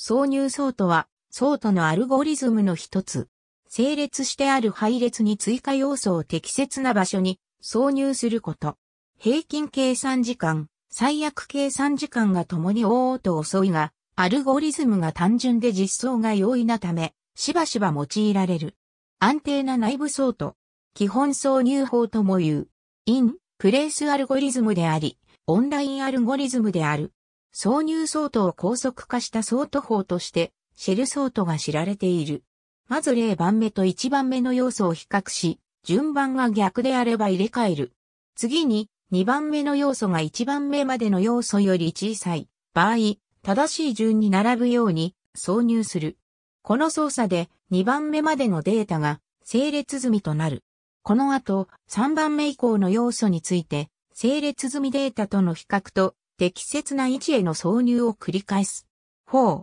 挿入ソートは、ソートのアルゴリズムの一つ。整列してある配列に追加要素を適切な場所に挿入すること。平均計算時間、最悪計算時間が共にお々と遅いが、アルゴリズムが単純で実装が容易なため、しばしば用いられる。安定な内部ソート。基本挿入法とも言う。イン、プレイスアルゴリズムであり、オンラインアルゴリズムである。挿入ソートを高速化したソート法として、シェルソートが知られている。まず0番目と1番目の要素を比較し、順番が逆であれば入れ替える。次に、2番目の要素が1番目までの要素より小さい場合、正しい順に並ぶように挿入する。この操作で2番目までのデータが整列済みとなる。この後、3番目以降の要素について、整列済みデータとの比較と適切な位置への挿入を繰り返す。4、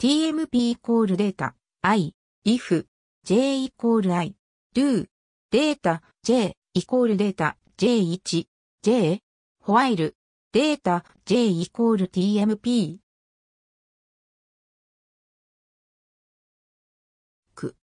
tmp イコールデータ、i、if、j イコール i、do、データ、j イコールデータ、j1、j、while、データ、j イコール tmp。く。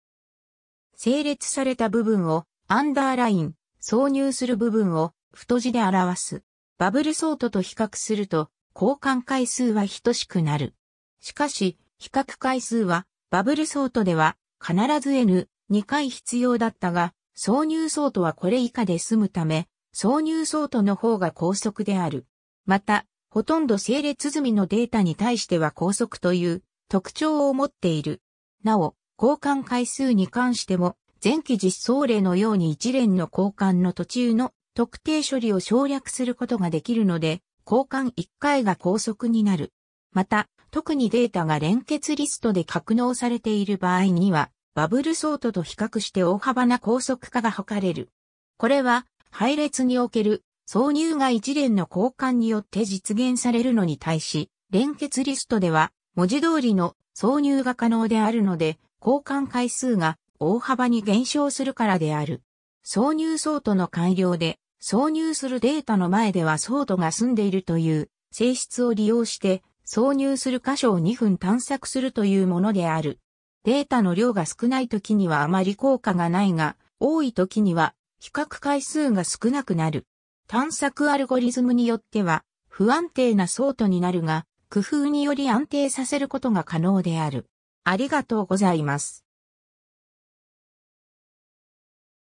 整列された部分を、アンダーライン、挿入する部分を、太字で表す。バブルソートと比較すると、交換回数は等しくなる。しかし、比較回数は、バブルソートでは、必ず N2 回必要だったが、挿入ソートはこれ以下で済むため、挿入ソートの方が高速である。また、ほとんど整列済みのデータに対しては高速という特徴を持っている。なお、交換回数に関しても、前期実装例のように一連の交換の途中の特定処理を省略することができるので、交換1回が高速になる。また、特にデータが連結リストで格納されている場合には、バブルソートと比較して大幅な高速化が図れる。これは、配列における挿入が一連の交換によって実現されるのに対し、連結リストでは文字通りの挿入が可能であるので、交換回数が大幅に減少するからである。挿入ソートの改良で挿入するデータの前ではソートが済んでいるという性質を利用して挿入する箇所を2分探索するというものである。データの量が少ない時にはあまり効果がないが、多い時には比較回数が少なくなる。探索アルゴリズムによっては不安定なソートになるが、工夫により安定させることが可能である。ありがとうございます。